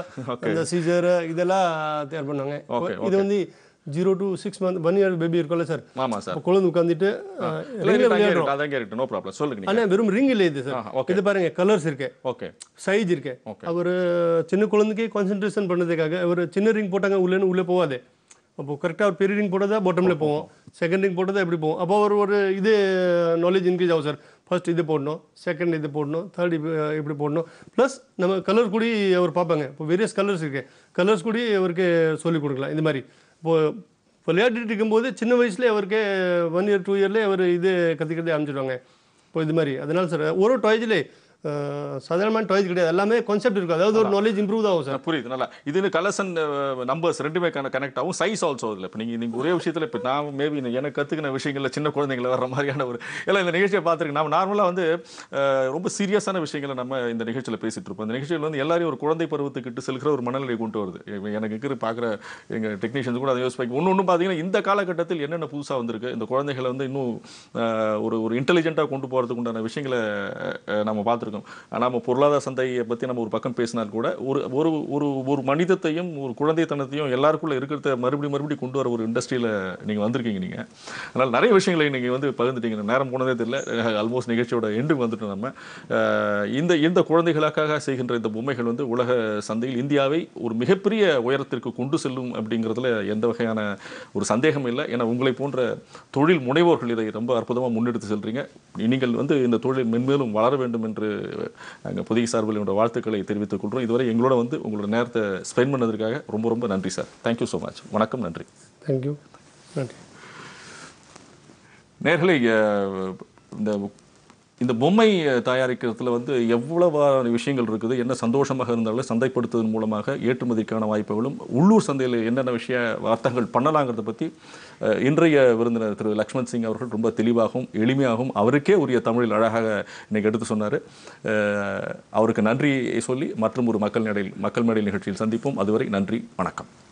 Speaker 2: இந்த சீஜர் இதெல்லாம் தயார் பண்ணுவாங்க இது வந்து zero to six month one year baby இருக்கும்ல சார் ஆமா சார் குழந்தை உட்காந்துட்டு
Speaker 1: அதான் கேரக்டர் நோ ப்ராப்ளம் சொல்லுங்க ஆனால் வெறும் ரிங் இல்லை இது சார் இது பாருங்க கலர்ஸ் இருக்கு ஓகே
Speaker 2: சைஸ் இருக்கு அவர் சின்ன குழந்தைக்கே கான்சென்ட்ரேஷன் பண்ணதுக்காக அவர் சின்ன ரிங் போட்டாங்க உள்ளேன்னு உள்ளே போகாது அப்போ கரெக்டாக ஒரு பெரிய ரிங் போட்டதா பாட்டமில் போவோம் செகண்ட் ரிங் போட்டதா எப்படி போவோம் அப்போ ஒரு ஒரு இது நாலேஜ் இன்க்ரீஸ் ஆகும் சார் ஃபர்ஸ்ட் இது போடணும் செகண்ட் இது போடணும் தேர்ட் இப்படி போடணும் ப்ளஸ் நம்ம கலர் கூடி அவர் பார்ப்பாங்க இப்போ வேரியஸ் கலர்ஸ் இருக்குது கலர்ஸ் கூடி அவருக்கு சொல்லிக் கொடுக்கலாம் இந்த மாதிரி இப்போது இப்போ விளையாடிட்டு இருக்கும்போது சின்ன வயசுலேயே அவருக்கு ஒன் இயர் டூ இயர்லேயே அவர் இது கற்றுக்கிறதே ஆரம்பிச்சிடுவாங்க இப்போ இது மாதிரி அதனால் சார் ஒரு ஒரு டொயஜிலே சாதாரணமான டாய்ஸ் கிடையாது எல்லாமே கான்செப்ட்
Speaker 1: இருக்கும் அதாவது ஒரு நாலேஜ் இம்ப்ரூவ் ஆகும் சார் புரியுது நல்லா இது கலசன் நம்பர்ஸ் ரெண்டுமே கனெக்ட் ஆகும் சைஸ் ஆல்சோ அதில் இப்போ நீங்கள் நீங்கள் ஒரே விஷயத்தில் இப்போ நான் மேபி எனக்கு கற்றுக்கின விஷயங்களில் சின்ன குழந்தைங்கள வர மாதிரியான ஒரு இல்லை இந்த நிகழ்ச்சியை பார்த்துருக்கு நம்ம நார்மலாக வந்து ரொம்ப சீரியஸான விஷயங்களை நம்ம இந்த நிகழ்ச்சியில் பேசிகிட்டு இருப்போம் இந்த நிகழ்ச்சியில் வந்து எல்லாரையும் ஒரு குழந்தை பருவத்துக்கிட்டு செல்கிற ஒரு மனநிலை கொண்டு வருது எனக்கு இருக்கிற பார்க்குற எங்கள் டெக்னீஷியன்ஸ் கூட அதை யோசிப்பாங்க ஒன்று ஒன்று பார்த்தீங்கன்னா இந்த காலகட்டத்தில் என்னென்ன புதுசாக வந்திருக்கு இந்த குழந்தைகளை வந்து இன்னும் ஒரு ஒரு இன்டெலிஜென்ட்டாக கொண்டு போகிறதுக்கு உண்டான விஷயங்களை நம்ம பார்த்துருக்கோம் தெரிஞ்சிடும் ஆனால் நம்ம பொருளாதார சந்தையை பற்றி நம்ம ஒரு பக்கம் பேசினால் கூட ஒரு ஒரு ஒரு ஒரு மனிதத்தையும் ஒரு குழந்தைத்தனத்தையும் எல்லாருக்குள்ளே இருக்கிறத மறுபடியும் மறுபடியும் கொண்டு வர ஒரு இண்டஸ்ட்ரியில் நீங்கள் வந்திருக்கீங்க நீங்கள் அதனால் நிறைய விஷயங்களை நீங்கள் வந்து பகிர்ந்துட்டீங்க நேரம் போனதே தெரியல ஆல்மோஸ்ட் நிகழ்ச்சியோட எண்டு வந்துட்டோம் நம்ம இந்த இந்த குழந்தைகளுக்காக செய்கின்ற இந்த பொம்மைகள் வந்து உலக சந்தையில் இந்தியாவை ஒரு மிகப்பெரிய உயரத்திற்கு கொண்டு செல்லும் அப்படிங்கிறதுல எந்த வகையான ஒரு சந்தேகம் இல்லை ஏன்னா உங்களை போன்ற தொழில் முனைவோர்கள் இதை ரொம்ப அற்புதமாக முன்னெடுத்து செல்கிறீங்க நீங்கள் வந்து இந்த தொழில் மென்மேலும் வளர வேண்டும் என்று நாங்கள் புதிய சார்பில் என்னோட வாழ்த்துக்களை தெரிவித்துக் கொள்கிறோம் இதுவரை எங்களோட வந்து உங்களோட நேரத்தை ஸ்பெண்ட் பண்ணதுக்காக ரொம்ப ரொம்ப நன்றி சார் தேங்க்யூ ஸோ மச் வணக்கம் நன்றி
Speaker 2: தேங்க்யூ நன்றி
Speaker 1: நேர்களை இந்த இந்த பொம்மை தயாரிக்கிறதுல வந்து எவ்வளவான விஷயங்கள் இருக்குது என்ன சந்தோஷமாக இருந்தாலும் சந்தைப்படுத்துவதன் மூலமாக ஏற்றுமதிக்கான வாய்ப்புகளும் உள்ளூர் சந்தையில் என்னென்ன விஷய வார்த்தைகள் பண்ணலாங்கிறத பற்றி இன்றைய விருந்தினர் திரு லக்ஷ்மண் சிங் அவர்கள் ரொம்ப தெளிவாகவும் எளிமையாகவும் அவருக்கே உரிய தமிழில் அழகாக இன்றைக்கி எடுத்து சொன்னார் அவருக்கு நன்றியை சொல்லி மற்றும் ஒரு மக்கள் நடையில் மக்கள் மேடை நிகழ்ச்சியில் சந்திப்போம் அதுவரை நன்றி வணக்கம்